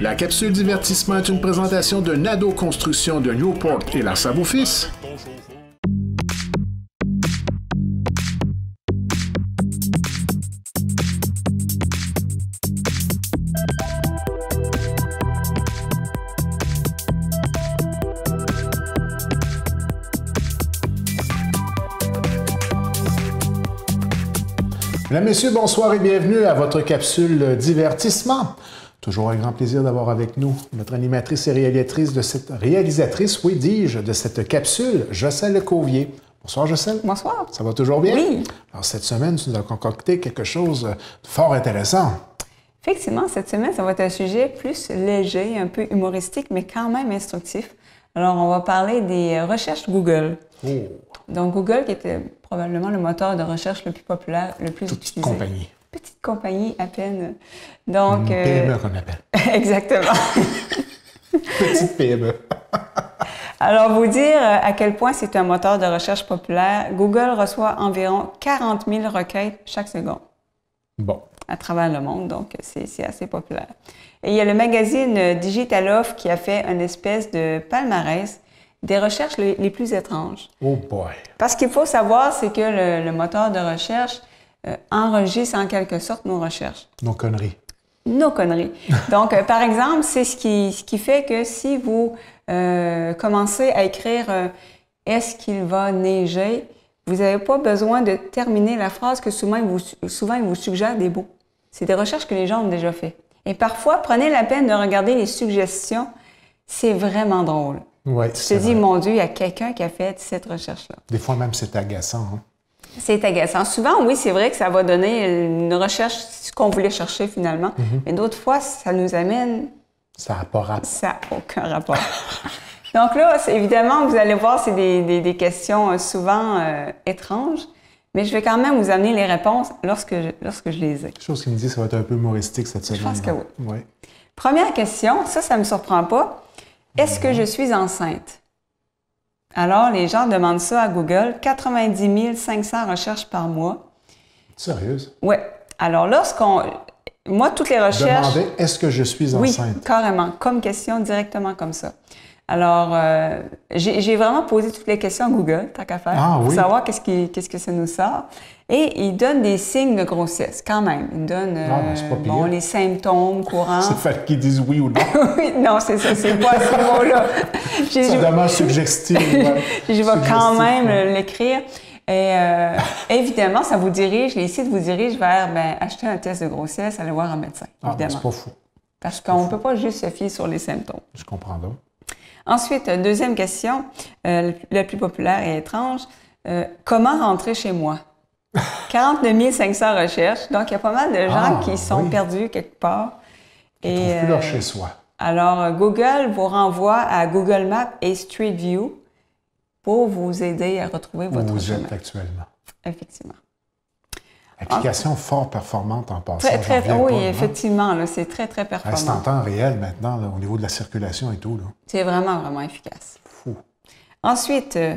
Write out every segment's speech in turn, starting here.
La capsule divertissement est une présentation de Nado Construction de Newport et la Fils. Mesdames, Messieurs, bonsoir et bienvenue à votre capsule divertissement. Toujours un grand plaisir d'avoir avec nous notre animatrice et réalisatrice de cette réalisatrice, oui, dis-je, de cette capsule, Le Lecouvier. Bonsoir, Jocelyne. Bonsoir. Ça va toujours bien? Oui. Alors, cette semaine, tu nous as concocté quelque chose de fort intéressant. Effectivement, cette semaine, ça va être un sujet plus léger, un peu humoristique, mais quand même instructif. Alors, on va parler des recherches Google. Oh. Donc, Google, qui était probablement le moteur de recherche le plus populaire, le plus utilisé. compagnie compagnie à peine. Donc. Euh, PME euh... appelle. Exactement. Petite PME. Alors, vous dire euh, à quel point c'est un moteur de recherche populaire, Google reçoit environ 40 000 requêtes chaque seconde. Bon. À travers le monde, donc c'est assez populaire. Et il y a le magazine euh, Digital Off qui a fait une espèce de palmarès des recherches les, plus étranges. Oh boy! Parce qu'il faut savoir, c'est que le, moteur de recherche, euh, enregistre en quelque sorte nos recherches. Nos conneries. Nos conneries. Donc, euh, par exemple, c'est ce qui, fait que si vous euh, commencez à écrire Est-ce qu'il va neiger vous n'avez pas besoin de terminer la phrase que souvent ils vous, souvent vous suggèrent des mots. C'est des recherches que les gens ont déjà faites. Et parfois, prenez la peine de regarder les suggestions. C'est vraiment drôle. Ouais, tu te dis, mon Dieu, il y a quelqu'un qui a fait cette recherche-là. Des fois même, c'est agaçant. Hein. C'est agaçant. Souvent, oui, c'est vrai que ça va donner une recherche, ce qu'on voulait chercher finalement. Mhm. Mais d'autres fois, ça nous amène. Ça n'a pas rapport. Ça n'a aucun rapport. Donc là, évidemment, vous allez voir, c'est des, questions euh, souvent euh, étranges, mais je vais quand même vous amener les réponses lorsque je, lorsque je les ai. Chose qu'il me dit ça va être un peu humoristique cette semaine. Je pense que oui. Première question, ça, ça ne me surprend pas. Est-ce mhm. que je suis enceinte? Alors, les gens demandent ça à Google, 90 500 recherches par mois. Sérieuse? Oui. Alors, lorsqu'on... Moi, toutes les recherches... Demandez est-ce que je suis enceinte? Oui, carrément, comme question, directement comme ça. Alors, euh, j'ai vraiment posé toutes les questions à Google, tant qu'à faire, ah pour savoir qu'est-ce que ça nous sort. Et il donne des signes de grossesse, quand même. Il donne euh, bon, les symptômes courants. c'est fait qu'ils disent oui ou non. oui, non, c'est ça, c'est pas ce mot-là. C'est vraiment suggestif. je vais quand même l'écrire. Et euh, évidemment, ça vous dirige, les sites vous dirigent vers ben, acheter un test de grossesse, aller voir un médecin. Ah, évidemment. c'est pas fou. Parce qu'on ne peut pas juste se fier sur les symptômes. Je comprends donc. Ensuite, deuxième question, euh, la plus populaire et étrange, euh, comment rentrer chez moi? 49 500 recherches, donc il y a pas mal de gens ah, qui sont perdus quelque part. et plus leur euh, chez soi. Alors, Google vous renvoie à Google Maps et Street View pour vous aider à retrouver votre Où vous êtes actuellement. Effectivement. Application ah. fort performante en passant. Très, oui, effectivement, c'est très, très performant. C'est en temps réel maintenant, au niveau de la circulation et tout. C'est vraiment, vraiment efficace. Fou. Ensuite, euh,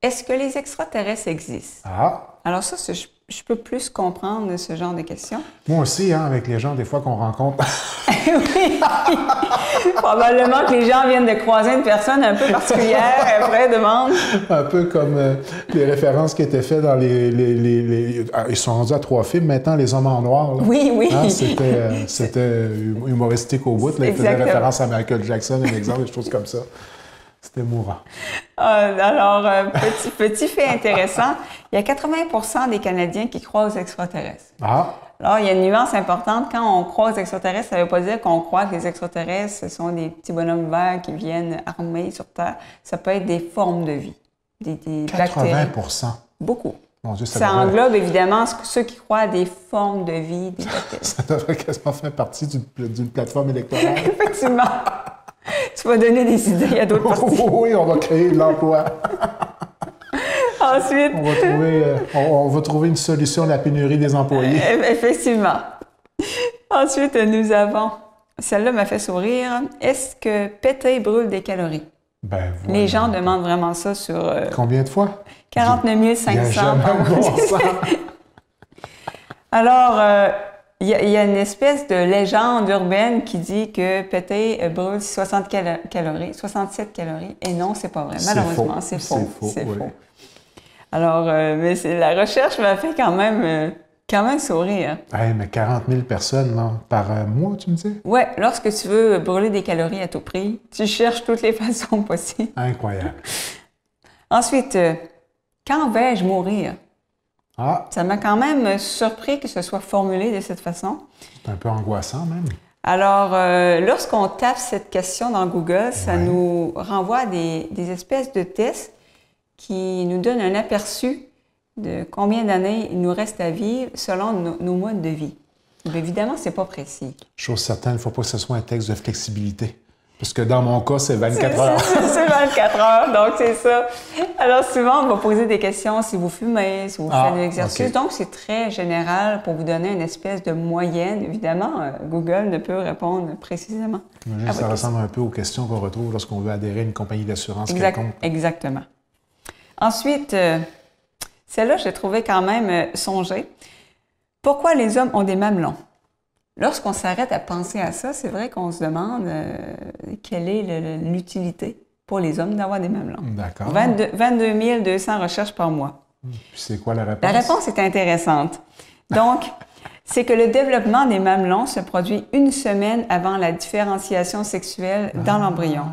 est-ce que les extraterrestres existent? Ah! Alors ça, je je peux plus comprendre ce genre de questions. Moi aussi, hein, avec les gens, des fois qu'on rencontre. oui, probablement que les gens viennent de croiser une personne un peu particulière, et après demande. Un peu comme euh, les références qui étaient faites dans les, ah, Ils sont rendus à trois films, maintenant, Les Hommes en Noir. Oui, oui. Hein, c'était, euh, hum, humoristique au bout. ils faisaient référence à Michael Jackson, un exemple, des choses comme ça. C'était mourant. Ah, alors, euh, petit, petit fait intéressant, il y a 80 des Canadiens qui croient aux extraterrestres. Ah. Alors, il y a une nuance importante. Quand on croit aux extraterrestres, ça ne veut pas dire qu'on croit que les extraterrestres, ce sont des petits bonhommes verts qui viennent armés sur Terre. Ça peut être des formes de vie, des, des 80 Beaucoup. ça, englobe évidemment ceux qui croient à des formes de vie, des bactéries. ça devrait quasiment faire partie d'une plateforme électorale. Effectivement tu vas donner des idées à d'autres personnes. oui, on va créer de l'emploi. Ensuite. Euh, on va, trouver, une solution à la pénurie des employés. Euh, euh, effectivement. Ensuite, nous avons. Celle-là m'a fait sourire. Est-ce que péter brûle des calories? Ben, Les gens demandent vraiment ça sur. Combien de fois? 49 500. Alors, il y, a une espèce de légende urbaine qui dit que péter euh, brûle 60 calories, 67 calories, et non, c'est pas vrai. Malheureusement, c'est faux. C'est faux. Alors, euh, la recherche m'a fait quand même, euh, quand même sourire. mais 40 000 personnes par mois, tu me dis? Oui, lorsque tu veux brûler des calories à tout prix, tu cherches toutes les façons possibles. Incroyable. Ensuite, quand vais-je mourir? Ah. Ça m'a quand même surpris que ce soit formulé de cette façon. C'est un peu angoissant même. Alors, euh, lorsqu'on tape cette question dans Google, ça nous renvoie à des, espèces de tests qui nous donnent un aperçu de combien d'années il nous reste à vivre selon nos, modes de vie. évidemment, ce n'est pas précis. Chose certaine, il ne faut pas que ce soit un texte de flexibilité. Parce que dans mon cas, c'est 24 heures. c'est 24 heures, donc c'est ça. Alors souvent, on va poser des questions si vous fumez, si vous ah, faites de l'exercice. Donc c'est très général pour vous donner une espèce de moyenne. Évidemment, euh, Google ne peut répondre précisément. ça ressemble un peu aux questions qu'on retrouve lorsqu'on veut adhérer à une compagnie d'assurance quelconque. Exactement. Ensuite, euh, celle-là, j'ai trouvé quand même euh, songée. Pourquoi les hommes ont des mamelons? Lorsqu'on s'arrête à penser à ça, c'est vrai qu'on se demande euh, quelle est l'utilité pour les hommes d'avoir des mamelons. D'accord. 22, 200 recherches par mois. Hmm. C'est quoi la réponse? La réponse est intéressante. Donc, c'est que le développement des mamelons se produit une semaine avant la différenciation sexuelle dans ah. l'embryon.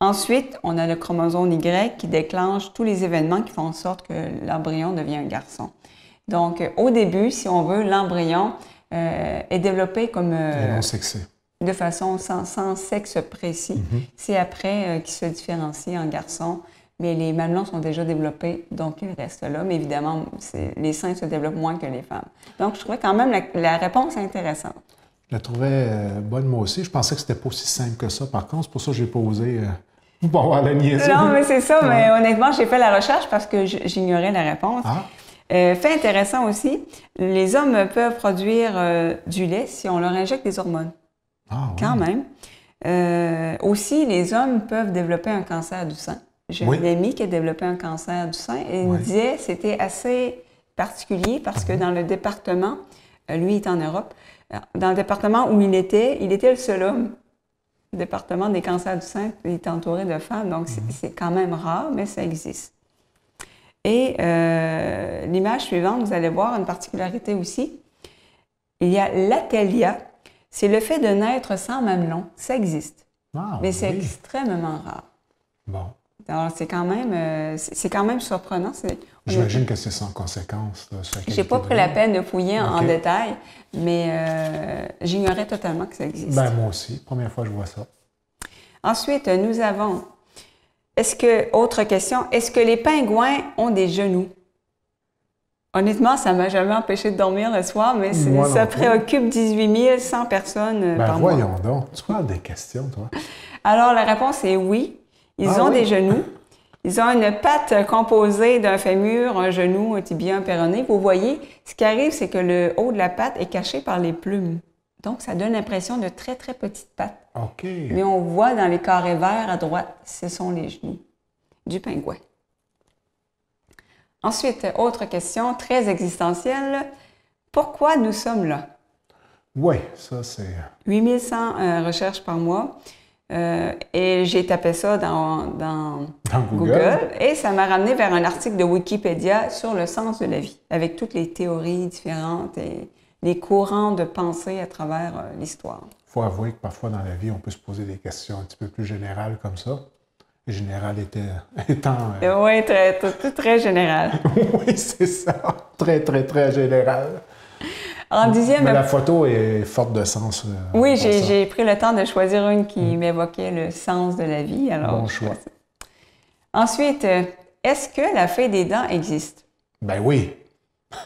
Ensuite, on a le chromosome Y qui déclenche tous les événements qui font en sorte que l'embryon devient un garçon. Donc, au début, si on veut, l'embryon euh, est développé comme... Euh, de façon sans, sans sexe précis. Mm-hmm. C'est après euh, qu'il se différencie en garçon mais les mamelons sont déjà développés, donc ils restent là. Mais évidemment, les seins se développent moins que les femmes. Donc, je trouvais quand même la, réponse intéressante. Je la trouvais bonne, moi aussi. Je pensais que c'était pas aussi simple que ça. Par contre, c'est pour ça que j'ai posé. Euh, vous la Non, mais c'est ça. Mais honnêtement, j'ai fait la recherche parce que j'ignorais la réponse. Ah. Euh, fait intéressant aussi, les hommes peuvent produire euh, du lait si on leur injecte des hormones. Ah, quand même. Euh, aussi, les hommes peuvent développer un cancer du sein. J'ai un ami qui a développé un cancer du sein et il me disait que c'était assez particulier parce que mhm. dans le département, lui est en Europe, dans le département où il était, il était le seul homme le département des cancers du sein est entouré de femmes, donc mhm. c'est quand même rare, mais ça existe. Et euh, l'image suivante, vous allez voir une particularité aussi. Il y a l'atelia, C'est le fait de naître sans mamelon. Ça existe. Ah, mais c'est extrêmement rare. Bon. Alors, c'est quand même, euh, c'est quand même surprenant. J'imagine que c'est sans conséquence. J'ai pas pris la peine de fouiller en détail, mais euh, j'ignorais totalement que ça existe. Ben, moi aussi. Première fois que je vois ça. Ensuite, nous avons est-ce que, autre question, est-ce que les pingouins ont des genoux? Honnêtement, ça m'a jamais empêché de dormir le soir, mais ça préoccupe 18 100 personnes euh, ben voyons donc, tu parles des questions, toi. Alors, la réponse est oui. Ils ah ont des genoux. Ils ont une patte composée d'un fémur, un genou, un tibia, un péroné. Vous voyez, ce qui arrive, c'est que le haut de la patte est caché par les plumes. Donc, ça donne l'impression de très, très petites pattes. OK. Mais on voit dans les carrés verts à droite, ce sont les genoux du pingouin. Ensuite, autre question très existentielle. Pourquoi nous sommes là? Oui, ça c'est... 8100 euh, euh, recherches par mois. Euh, et j'ai tapé ça dans, Google. Et ça m'a ramené vers un article de Wikipédia sur le sens de la vie, avec toutes les théories différentes et les courants de pensée à travers euh, l'histoire. Il faut avouer que parfois dans la vie, on peut se poser des questions un petit peu plus générales comme ça. Général était, étant. Euh, oui, très, très, très général. oui, c'est ça. Très, très, très général. En dixième. Mais la photo est forte de sens. Euh, oui, j'ai pris le temps de choisir une qui mm. m'évoquait le sens de la vie. Alors, bon choix. Ensuite, est-ce que la fée des dents existe? Ben oui.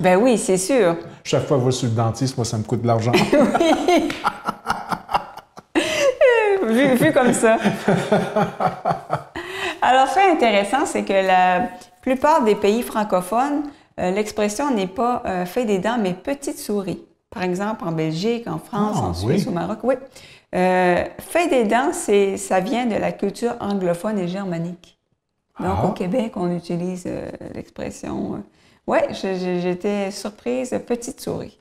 Ben oui, c'est sûr. Chaque fois que je vais sur le dentiste, moi, ça me coûte de l'argent. oui. vu, comme ça. Alors, fait intéressant, c'est que la plupart des pays francophones, euh, l'expression n'est pas euh, fait des dents, mais petite souris. Par exemple, en Belgique, en France, ah, en Suisse, ou au Maroc. Oui. Euh, fait des dents, ça vient de la culture anglophone et germanique. Donc, ah. au Québec, on utilise euh, l'expression oui, j'étais surprise, petite souris.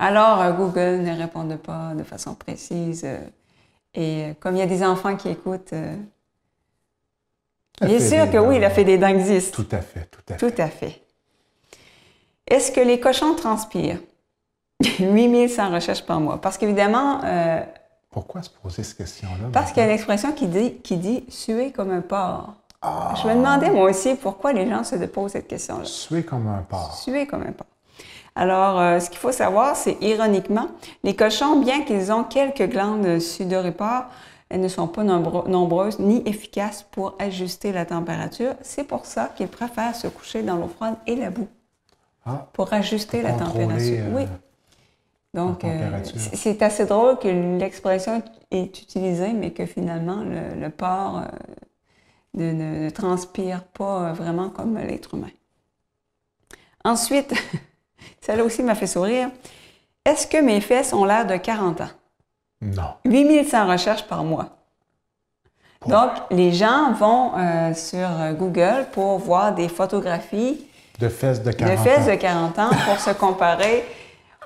Alors, euh, Google ne répondait pas de façon précise. Euh, et euh, comme il y a des enfants qui écoutent, bien sûr que oui, il a fait des dingues. Tout à fait, tout à fait. Tout à fait. Est-ce que les cochons transpirent? 8100 recherches par mois. Parce qu'évidemment... Pourquoi se poser cette question-là? Parce qu'il y a une expression qui dit, qui dit suer comme un porc. Je me demandais moi aussi pourquoi les gens se posent cette question-là. Suer comme un porc. Suer comme un porc. Alors, euh, ce qu'il faut savoir, c'est ironiquement, les cochons, bien qu'ils ont quelques glandes sudoripares, elles ne sont pas nombreuses ni efficaces pour ajuster la température. C'est pour ça qu'ils préfèrent se coucher dans l'eau froide et la boue. Ah, pour ajuster la température. Euh, oui. Donc, euh, c'est assez drôle que l'expression est utilisée, mais que finalement, le porc ne, transpire pas euh, vraiment comme l'être humain. Ensuite, celle-là aussi m'a fait sourire. Est-ce que mes fesses ont l'air de 40 ans? Non. 8100 recherches par mois. Donc, les gens vont euh, sur euh, Google pour voir des photographies de fesses de 40 ans. pour se comparer.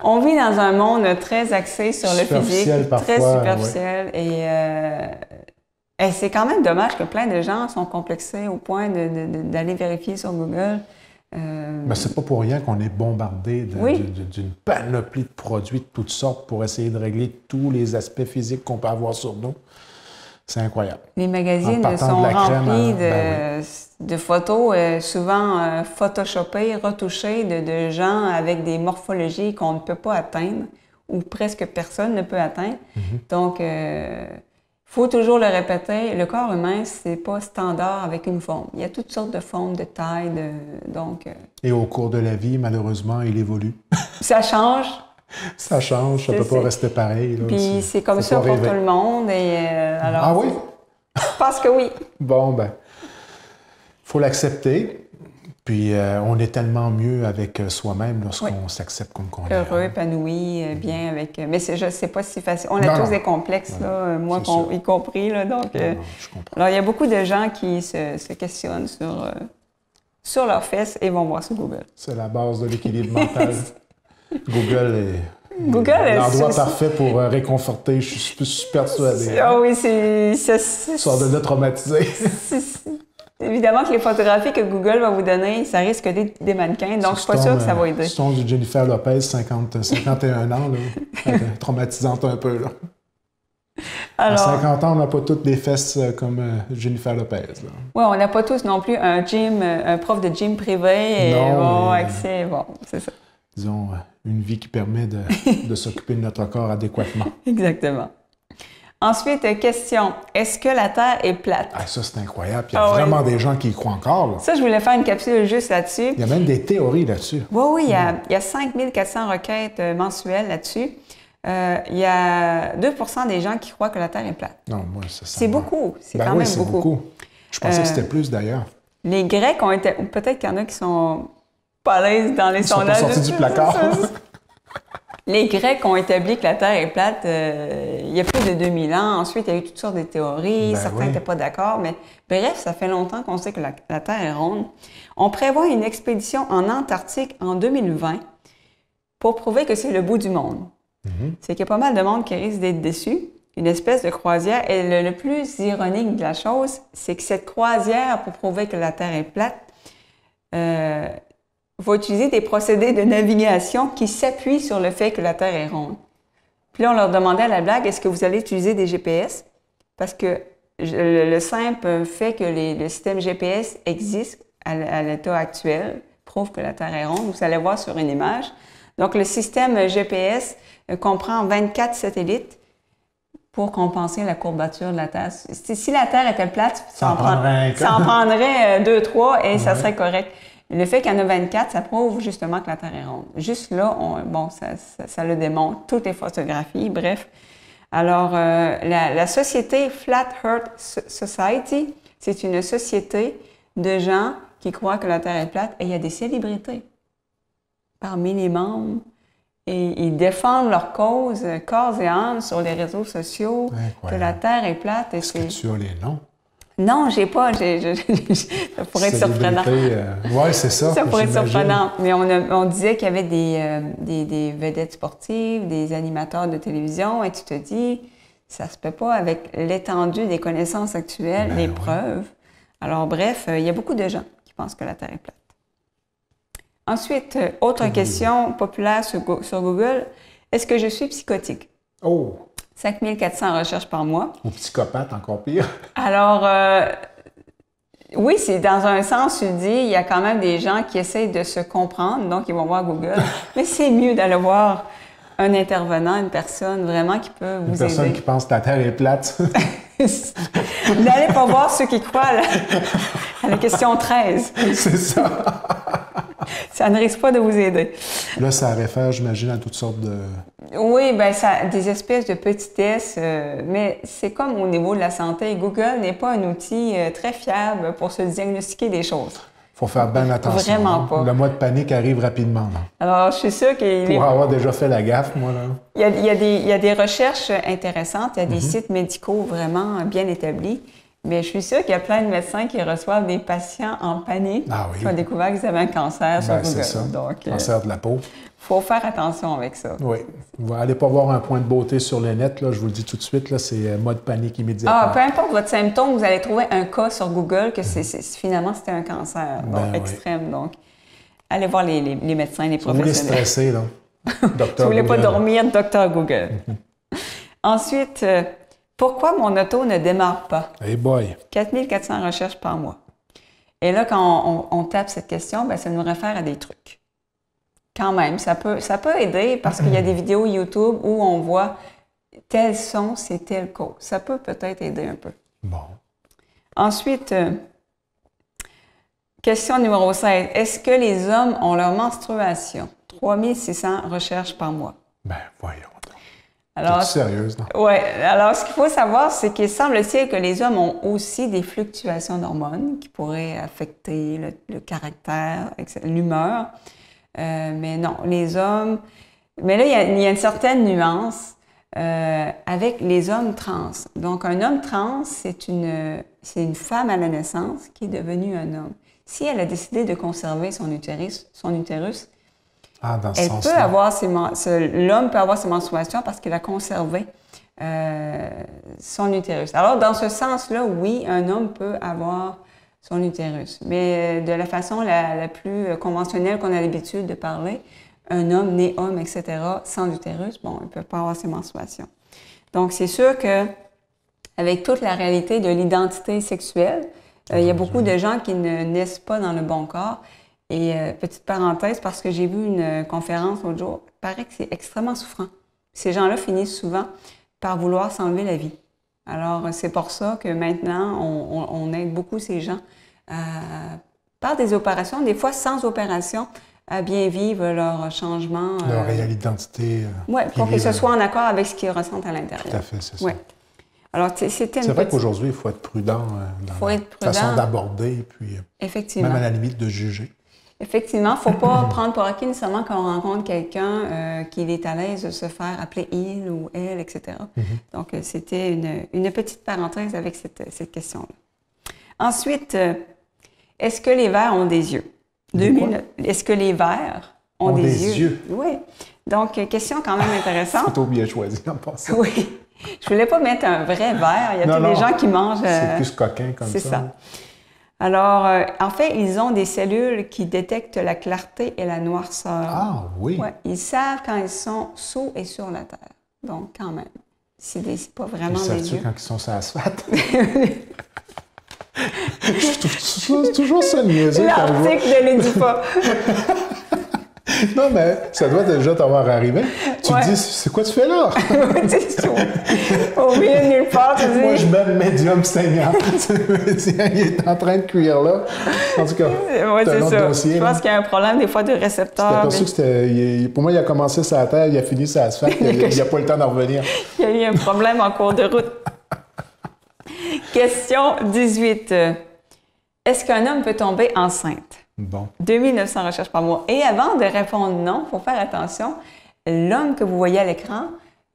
On vit dans un monde très axé sur le physique, très superficiel. Et eh, c'est quand même dommage que plein de gens sont complexés au point d'aller vérifier sur Google. Euh, Mais c'est pas pour rien qu'on est bombardé d'une panoplie de produits de toutes sortes pour essayer de régler tous les aspects physiques qu'on peut avoir sur nous. C'est incroyable. Les magazines sont remplis ben de, photos, euh, souvent euh, photoshopées, retouchées de, gens avec des morphologies qu'on ne peut pas atteindre ou presque personne ne peut atteindre. Mhm. Donc, faut toujours le répéter, le corps humain, c'est pas standard avec une forme. Il y a toutes sortes de formes, de tailles, de... donc... Euh. Et au cours de la vie, malheureusement, il évolue. ça change. Ça change, ça peut pas rester pareil. Puis c'est comme ça pour tout le monde. Et, euh, alors, ah oui? Parce que oui. bon, ben, faut l'accepter. Puis euh, on est tellement mieux avec euh, soi-même lorsqu'on s'accepte comme qu'on est. Heureux, hein. épanoui, euh, mm-hmm. bien avec. Mais je sais pas si facile. On a tous des complexes, moi y compris. donc, il y a beaucoup de gens qui se, questionnent sur, sur leurs fesses et vont voir sur Google. C'est la base de l'équilibre mental. Google est. L'endroit parfait pour réconforter, je suis super persuadé. Ah hein. oui, c'est. Ça, de Évidemment que les photographies que Google va vous donner, ça risque d'être des mannequins, donc je suis pas sûre que ça va aider. question euh, de Jennifer Lopez, 51 ans, là, traumatisante un peu. Là. à 50 ans, on n'a pas toutes des fesses euh, comme euh, Jennifer Lopez. Oui, on n'a pas tous non plus un gym, un prof de gym privé et non, bon, accès, bon, c'est ça. Disons, une vie qui permet de s'occuper de notre corps adéquatement. Exactement. Ensuite, question, est-ce que la Terre est plate? Ah, ça, c'est incroyable. Il y a ah vraiment des gens qui y croient encore. Ça, je voulais faire une capsule juste là-dessus. Il y a même des théories là-dessus. Oui, oui, il y a, 5400 requêtes mensuelles là-dessus. il y a 2 euh, euh, des gens qui croient que la Terre est plate. Non, moi, ça, ça C'est beaucoup. C'est ben quand même beaucoup. beaucoup. Je pensais que euh, c'était plus d'ailleurs. Les Grecs ont été. Peut-être qu'il y en a qui sont pas dans les Ils Sont sortis du placard. Les Grecs ont établi que la Terre est plate euh, il y a plus de 2000 ans. Ensuite, il y a eu toutes sortes de théories. Ben Certains n'étaient pas d'accord. Mais bref, ça fait longtemps qu'on sait que la, Terre est ronde. On prévoit une expédition en Antarctique en 2020 pour prouver que c'est le bout du monde. Mhm. C'est qu'il y a pas mal de monde qui risque d'être déçu. Une espèce de croisière. Et le, plus ironique de la chose, c'est que cette croisière pour prouver que la Terre est plate, euh, va utiliser des procédés de navigation qui s'appuient sur le fait que la Terre est ronde. Puis là, on leur demandait à la blague, est-ce que vous allez utiliser des GPS? Parce que le simple fait que le système GPS existe à l'état actuel prouve que la Terre est ronde. Vous allez voir sur une image. Donc, le système GPS euh, comprend 24 satellites pour compenser la courbature de la Terre. Si, la Terre était plate, ça en, prendrait, 2-3 euh, deux, et ça serait correct. Le fait qu'il y 24, ça prouve justement que la Terre est ronde. Juste là, bon, ça, le démontre. toutes les photographies, bref. Alors, euh, la, société Flat Earth Society, c'est une société de gens qui croient que la Terre est plate et il y a des célébrités parmi les membres. Et ils défendent leur cause euh, corps et âme sur les réseaux sociaux, que la Terre est plate. Et Est-ce les noms? Non, j'ai pas. ça pourrait être surprenant. Euh, oui, c'est ça. ça pourrait être surprenant. Mais on, disait qu'il y avait euh, des, vedettes sportives, des animateurs de télévision, et tu te dis, ça se peut pas avec l'étendue des connaissances actuelles, les ben preuves. Alors, bref, euh, il y a beaucoup de gens qui pensent que la Terre est plate. Ensuite, autre question populaire sur, sur Google est-ce que je suis psychotique? Oh! 5400 recherches par mois. Ou psychopathe, encore pire. Alors, euh, oui, c'est dans un sens, tu dis, il y a quand même des gens qui essayent de se comprendre, donc ils vont voir Google. Mais c'est mieux d'aller voir un intervenant, une personne vraiment qui peut vous aider. Une personne qui pense que la Terre est plate. N'allez pas voir ceux qui croient à la question 13. C'est ça. ça ne risque pas de vous aider. Là, ça réfère, j'imagine, à toutes sortes de... Oui, bien, ça, des espèces de petites euh, mais c'est comme au niveau de la santé. Google n'est pas un outil euh, très fiable pour se diagnostiquer des choses. faut faire bien attention. Vraiment hein. pas. Le mois de panique arrive rapidement. Alors, je suis sûre qu'il... Pour avoir déjà fait la gaffe, moi, là. Il y a, des, recherches intéressantes, il y a des mhm. sites médicaux vraiment bien établis mais je suis sûre qu'il y a plein de médecins qui reçoivent des patients en panique ah qui ont découvert qu'ils avaient un cancer sur Google. C'est Ça. Euh, cancer de la peau. Il faut faire attention avec ça. Oui. Vous n'allez pas voir un point de beauté sur le net, là, je vous le dis tout de suite, c'est euh, mode panique immédiatement. Ah, peu importe votre symptôme, vous allez trouver un cas sur Google que c'est, finalement c'était un cancer ben extrême. Donc, allez voir les, médecins, les professionnels. Vous voulez stresser, là. Docteur vous voulez pas dormir, docteur Google. Mhm. Ensuite, euh, pourquoi mon auto ne démarre pas? Hey boy! 4400 recherches par mois. Et là, quand on, tape cette question, bien, ça nous réfère à des trucs. Quand même, ça peut, ça peut aider parce qu'il y a des vidéos YouTube où on voit tel sont c'est tel causes. Ça peut peut-être aider un peu. Bon. Ensuite, euh, question numéro 16. Est-ce que les hommes ont leur menstruation? 3600 recherches par mois. Ben, voyons alors, sérieuse, Ouais. Alors, ce qu'il faut savoir, c'est qu'il semble t que les hommes ont aussi des fluctuations d'hormones qui pourraient affecter le, caractère, l'humeur. Euh, mais non, les hommes. Mais là, il y, a une certaine nuance euh, avec les hommes trans. Donc, un homme trans, c'est une, c'est une femme à la naissance qui est devenue un homme. Si elle a décidé de conserver son utérus, son utérus ah, dans ce sens peut l'homme peut avoir ses menstruations parce qu'il a conservé euh, son utérus. Alors, dans ce sens-là, oui, un homme peut avoir son utérus. Mais euh, de la façon la, plus euh, conventionnelle qu'on a l'habitude de parler, un homme né homme, etc., sans utérus, bon, il ne peut pas avoir ses menstruations. Donc, c'est sûr que avec toute la réalité de l'identité sexuelle, il y a beaucoup de gens qui ne naissent pas dans le bon corps. Et euh, petite parenthèse, parce que j'ai vu une euh, conférence l'autre jour, il paraît que c'est extrêmement souffrant. Ces gens-là finissent souvent par vouloir s'enlever la vie. Alors, euh, c'est pour ça que maintenant, on, aide beaucoup ces gens par des opérations, des fois sans opération, à bien vivre leur changement. Leur réelle identité. oui, pour que ce soit en accord avec ce qu'ils ressentent à l'intérieur. Tout à fait, c'est ça. Alors, c'était C'est vrai qu'aujourd'hui, il faut être prudent dans la façon d'aborder, puis Effectivement. même à la limite de juger. Effectivement, faut pas prendre pour acquis seulement quand on rencontre quelqu'un euh, qui est à l'aise de se faire appeler il ou elle, etc. Mhm. Donc, euh, c'était une, petite parenthèse avec cette, question-là. Ensuite, euh, est-ce que les vers ont des yeux? Est-ce que les vers ont, des, yeux? Oui. Donc, question quand même intéressante. plutôt bien choisi en passant. Oui. Je voulais pas mettre un vrai verre. Il y a des les gens qui mangent. C'est plus coquin comme ça. C'est ça. Alors, euh, en fait, ils ont des cellules qui détectent la clarté et la noirceur. Ah oui. Ouais, ils savent quand ils sont sous et sur la terre. Donc, quand même, c'est pas vraiment ils savent quand ils sont sur l'asphalte. Je trouve toujours ça niaiseux. L'article ne le dit pas. non, mais ça doit déjà t'avoir arrivé. Tu te dis, c'est quoi tu fais là? c'est Au milieu de nulle part, tu dis. Moi, je mets médium Seigneur. Hein, il est en train de cuire là. En tout cas, ouais, c'est ça. Dossier, je pense qu'il y a un problème des fois de récepteur. pas sûr que c'était. Pour moi, il a commencé sa terre, il a fini sa asphalte, il n'y a, pas le temps d'en revenir. il y a eu un problème en cours de route. Question 18. Est-ce qu'un homme peut tomber enceinte? Bon. 2900 recherches par mois. Et avant de répondre non, il faut faire attention. L'homme que vous voyez à l'écran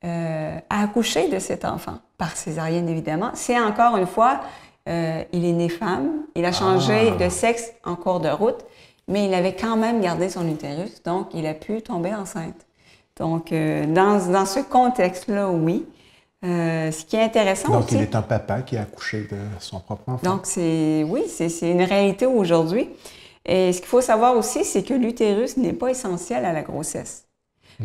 a euh, accouché de cet enfant, par césarienne évidemment. C'est encore une fois, euh, il est né femme, il a changé ah. de sexe en cours de route, mais il avait quand même gardé son utérus, donc il a pu tomber enceinte. Donc, euh, dans, dans, ce contexte-là, oui. ce qui est intéressant Donc, il est un papa qui a accouché de son propre enfant. Donc, c'est oui, c'est une réalité aujourd'hui. Et ce qu'il faut savoir aussi, c'est que l'utérus n'est pas essentiel à la grossesse.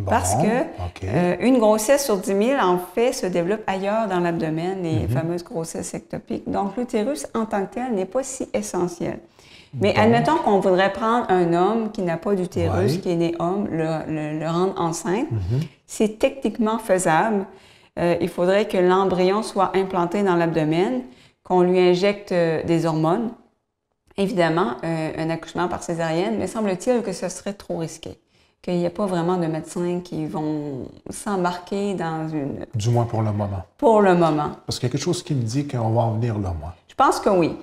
parce que euh, une grossesse sur 10 000, en fait, se développe ailleurs dans l'abdomen, les mhm. fameuses grossesses ectopiques. Donc, l'utérus en tant que tel n'est pas si essentiel. Mais admettons qu'on voudrait prendre un homme qui n'a pas d'utérus, qui est né homme, le, rendre enceinte. Mhm. C'est techniquement faisable. Euh, il faudrait que l'embryon soit implanté dans l'abdomen, qu'on lui injecte euh, des hormones évidemment euh, un accouchement par césarienne, mais semble-t-il que ce serait trop risqué, qu'il n'y a pas vraiment de médecins qui vont s'embarquer dans une... Du moins pour le moment. Pour le moment. Parce qu'il y a quelque chose qui me dit qu'on va en venir le moi. Je pense que oui.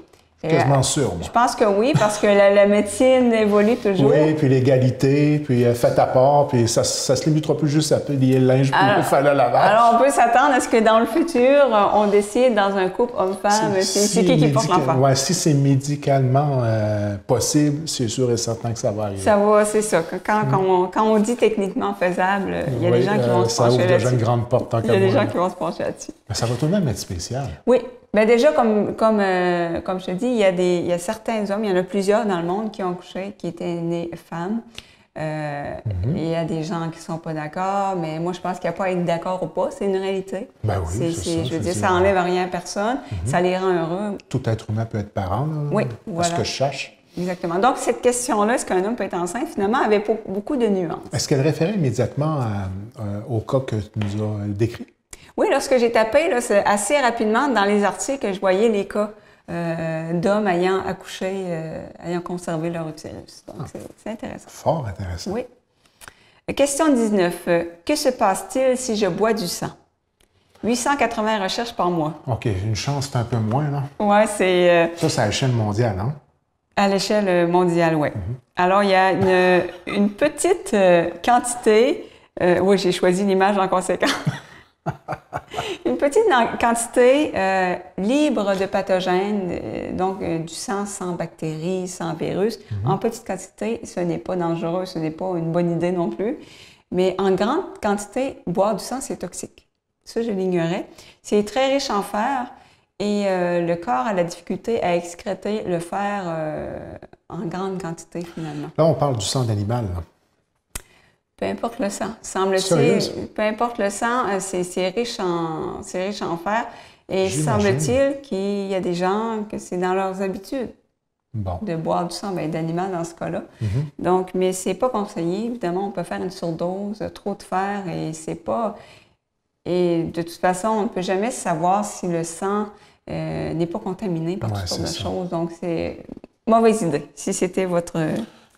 Je euh, quasiment Je pense que oui, parce que la, médecine évolue toujours. Oui, puis l'égalité, puis euh, fait à part, puis ça, ça se limitera plus juste à plier le linge pour faire la lavage. Alors, on peut s'attendre à ce que dans le futur, on décide dans un couple homme-femme, c'est si qui qui porte l'enfant. Ouais, si c'est médicalement euh, possible, c'est sûr et certain que ça va arriver. Ça va, c'est ça. Quand, mm. on, dit techniquement faisable, il y a des gens qui vont se pencher là-dessus. Ça ouvre déjà une grande porte. Il y a des gens qui vont se pencher là-dessus. ça va tout de même être spécial. Oui. mais ben, déjà, comme, comme, comme je te dis, il y, a certains hommes, il y en a plusieurs dans le monde qui ont couché, qui étaient nés femmes. Euh, mhm. Il y a des gens qui ne sont pas d'accord, mais moi, je pense qu'il n'y a pas à être d'accord ou pas. C'est une réalité. Ben oui, c'est ça, je veux dire, ça n'enlève rien à personne. Mhm. Ça les rend heureux. Tout être humain peut être parent, là, oui, ce que je cherche. Exactement. Donc, cette question-là, est-ce qu'un homme peut être enceinte, finalement, avait beaucoup de nuances. Est-ce qu'elle référait immédiatement à, euh, au cas que tu nous as décrit? Oui, lorsque j'ai tapé, là, assez rapidement, dans les articles, que je voyais les cas. Euh, d'hommes ayant accouché, euh, ayant conservé leur utérus. Donc, ah. c'est intéressant. Fort intéressant. Oui. Question 19. Euh, que se passe-t-il si je bois du sang? 880 recherches par mois. OK, une chance, c'est un peu moins, non? Oui, c'est. Ça, c'est à l'échelle mondiale, hein? À l'échelle mondiale, oui. Mhm. Alors, il y a une, petite quantité. oui, j'ai choisi l'image en conséquence. Une petite quantité euh, libre de pathogènes, euh, donc euh, du sang sans bactéries, sans virus. Mhm. En petite quantité, ce n'est pas dangereux, ce n'est pas une bonne idée non plus. Mais en grande quantité, boire du sang, c'est toxique. Ça, je l'ignorais. C'est très riche en fer et le corps a la difficulté à excréter le fer en grande quantité finalement. Là, on parle du sang d'animal peu importe le sang, semble-t-il. Peu importe le sang, euh, c'est riche, en, riche en fer. Et semble-t-il qu'il y a des gens que c'est dans leurs habitudes de boire du sang ben, d'animal dans ce cas-là. Mm-hmm. Donc, mais c'est pas conseillé. Évidemment, on peut faire une surdose, euh, trop de fer, et c'est pas. Et de toute façon, on ne peut jamais savoir si le sang euh, n'est pas contaminé par ouais, toutes de choses. Donc, c'est mauvaise idée si c'était votre.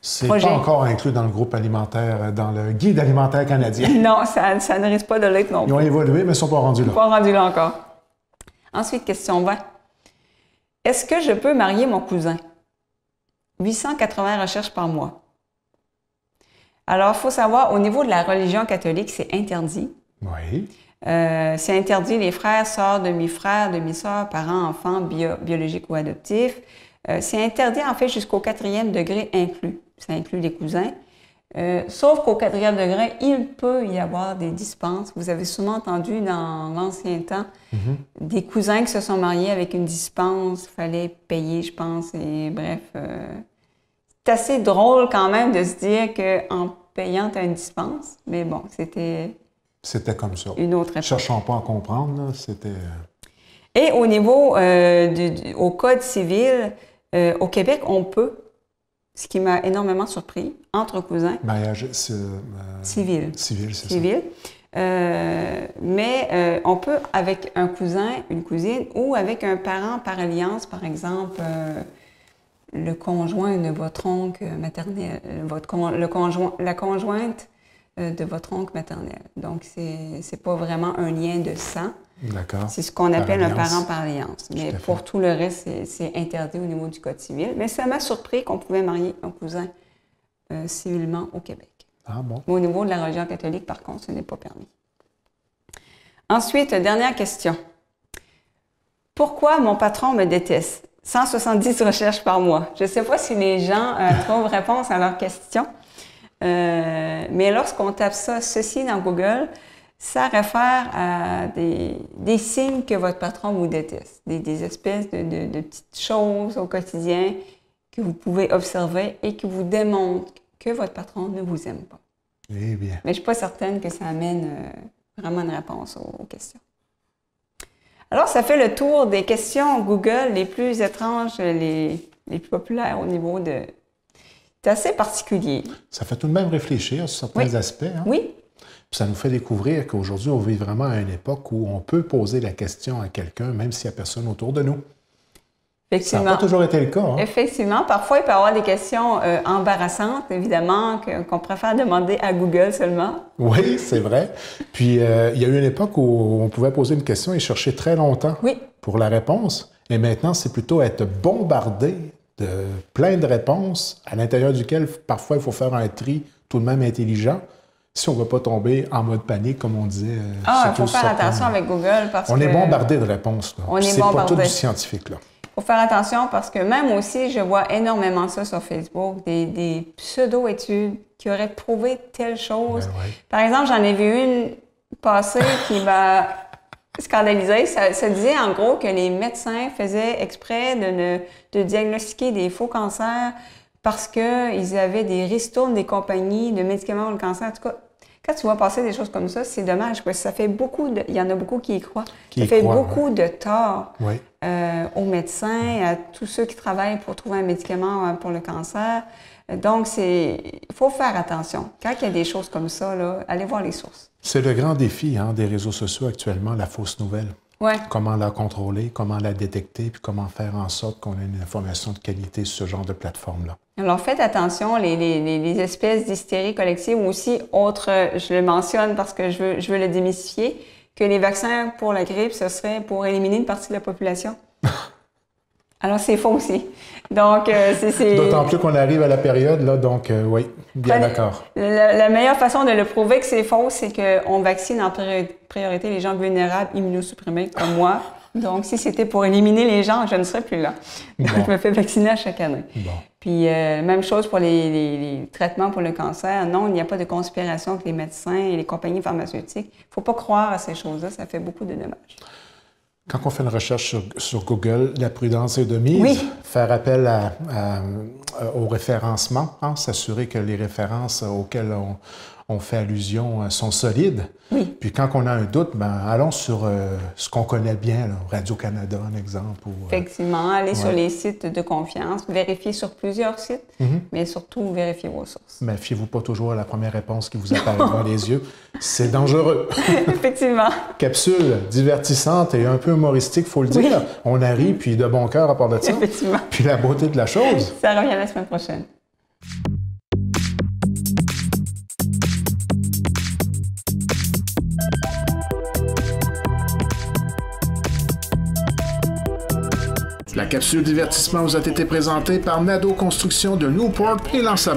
C'est pas encore inclus dans le groupe alimentaire, euh, dans le guide alimentaire canadien. non, ça, ne risque pas de l'être non plus. Ils ont évolué, mais ils ne sont pas rendus là. Pas rendus là encore. Ensuite, question 20. Est-ce que je peux marier mon cousin? 880 recherches par mois. Alors, il faut savoir, au niveau de la religion catholique, c'est interdit. Oui. Euh, c'est interdit les frères, sœurs, demi-frères, demi-sœurs, parents, enfants, biologiques ou adoptifs. Euh, c'est interdit en fait jusqu'au quatrième degré inclus ça inclut les cousins. Euh, sauf qu'au quatrième degré, il peut y avoir des dispenses. Vous avez souvent entendu dans l'ancien temps mhm. des cousins qui se sont mariés avec une dispense, il fallait payer, je pense, et bref. Euh, c'est assez drôle quand même de se dire qu'en payant, tu as une dispense, mais bon, c'était. C'était comme ça. Une autre Cherchons pas à comprendre, c'était. Euh, et au niveau du, au Code civil, au Québec, on peut ce qui m'a énormément surpris, entre cousins. Mariage euh, civil. Civil, c'est Civil. Ça. Euh, mais euh, on peut, avec un cousin, une cousine, ou avec un parent par alliance, par exemple, le conjoint de votre oncle maternel, votre le conjoint, la conjointe euh, de votre oncle maternel. Donc, ce n'est pas vraiment un lien de sang. C'est ce qu'on appelle un parent par alliance. Mais pour tout le reste, c'est interdit au niveau du Code civil. Mais ça m'a surpris qu'on pouvait marier un cousin euh, civilement au Québec. Ah bon? au niveau de la religion catholique, par contre, ce n'est pas permis. Ensuite, dernière question. Pourquoi mon patron me déteste? 170 recherches par mois. Je ne sais pas si les gens euh, trouvent réponse à leurs questions. Euh, mais lorsqu'on tape ça, ceci dans Google, ça réfère à des, signes que votre patron vous déteste, des, espèces de, petites choses au quotidien que vous pouvez observer et qui vous démontrent que votre patron ne vous aime pas. Eh mais je ne suis pas certaine que ça amène euh, vraiment une réponse aux, questions. Alors, ça fait le tour des questions Google les plus étranges, les, les plus populaires au niveau de, c'est assez particulier. Ça fait tout de même réfléchir sur certains aspects. Hein. Oui. ça nous fait découvrir qu'aujourd'hui, on vit vraiment à une époque où on peut poser la question à quelqu'un, même s'il n'y a personne autour de nous. Effectivement. Ça n'a pas toujours été le cas. Hein. Effectivement. Parfois, il peut y avoir des questions euh, embarrassantes, évidemment, qu'on préfère demander à Google seulement. Oui, c'est vrai. Puis, euh, il y a eu une époque où on pouvait poser une question et chercher très longtemps pour la réponse. Et maintenant, c'est plutôt être bombardé de plein de réponses à l'intérieur duquel parfois il faut faire un tri tout de même intelligent si on ne va pas tomber en mode panique, comme on disait. Euh, ah, il faut faire attention avec Google parce on est bombardé de réponses. Là. On pas tout du scientifique. Là. faut faire attention parce que même aussi, je vois énormément ça sur Facebook, des, pseudo-études qui auraient prouvé telle chose. Ben Par exemple, j'en ai vu une passer qui va scandalisé. Ça, disait en gros que les médecins faisaient exprès de, diagnostiquer des faux cancers parce qu'ils avaient des ristournes des compagnies de médicaments pour le cancer. En tout cas, quand tu vois passer des choses comme ça, c'est dommage parce que ça fait beaucoup Il y en a beaucoup qui y croient. ça fait beaucoup de tort euh, aux médecins, à tous ceux qui travaillent pour trouver un médicament euh, pour le cancer. Donc, c'est. Il faut faire attention. Quand il y a des choses comme ça, là, allez voir les sources. C'est le grand défi hein, des réseaux sociaux actuellement, la fausse nouvelle. Comment la contrôler, comment la détecter, puis comment faire en sorte qu'on ait une information de qualité sur ce genre de plateforme-là. Alors faites attention, les, espèces d'hystérie collective ou aussi autres, je le mentionne parce que je veux, je veux le démystifier, que les vaccins pour la grippe, ce serait pour éliminer une partie de la population. Alors, c'est faux aussi. Donc, euh, c'est. D'autant plus qu'on arrive à la période, là, donc, euh, oui, bien d'accord. La, meilleure façon de le prouver que c'est faux, c'est qu'on vaccine en priorité les gens vulnérables immunosupprimés comme moi. Donc, si c'était pour éliminer les gens, je ne serais plus là. Donc, je me fais vacciner à chaque année. Bon. Puis, euh, même chose pour les, les, traitements pour le cancer. Non, il n'y a pas de conspiration avec les médecins et les compagnies pharmaceutiques. Il ne faut pas croire à ces choses-là. Ça fait beaucoup de dommages. Quand on fait une recherche sur, Google, la prudence est de mise. Faire appel euh, au référencement, hein, s'assurer que les références auxquelles on, on fait allusion, à son solide. Puis quand on a un doute, ben, allons sur euh, ce qu'on connaît bien, Radio-Canada, un exemple. Euh, Effectivement, allez sur les sites de confiance, vérifiez sur plusieurs sites, mhm. mais surtout vérifiez vos sources. Mais fiez-vous pas toujours à la première réponse qui vous apparaît dans les yeux. C'est dangereux. Effectivement. Capsule divertissante et un peu humoristique, faut le dire. On arrive, puis de bon cœur à part de ça. Effectivement. Puis la beauté de la chose. Ça revient la semaine prochaine. capsule divertissement vous a été présentée par Nado Construction de Newport et Lance